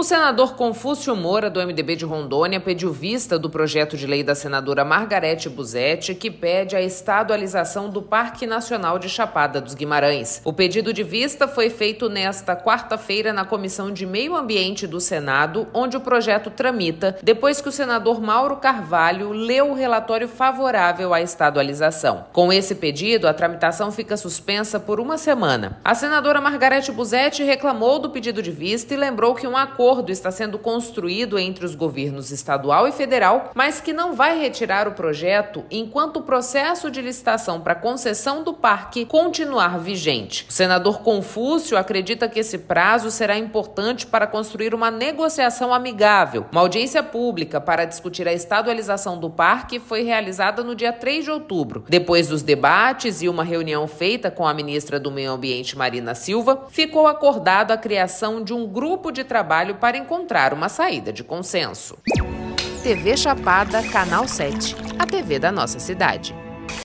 O senador Confúcio Moura, do MDB de Rondônia, pediu vista do projeto de lei da senadora Margarete Busetti, que pede a estadualização do Parque Nacional de Chapada dos Guimarães. O pedido de vista foi feito nesta quarta-feira na Comissão de Meio Ambiente do Senado, onde o projeto tramita, depois que o senador Mauro Carvalho leu o relatório favorável à estadualização. Com esse pedido, a tramitação fica suspensa por uma semana. A senadora Margarete Busetti reclamou do pedido de vista e lembrou que um acordo acordo está sendo construído entre os governos estadual e federal, mas que não vai retirar o projeto enquanto o processo de licitação para concessão do parque continuar vigente. O senador Confúcio acredita que esse prazo será importante para construir uma negociação amigável. Uma audiência pública para discutir a estadualização do parque foi realizada no dia 3 de outubro. Depois dos debates e uma reunião feita com a ministra do Meio Ambiente, Marina Silva, ficou acordado a criação de um grupo de trabalho para encontrar uma saída de consenso. TV Chapada, Canal 7, a TV da nossa cidade.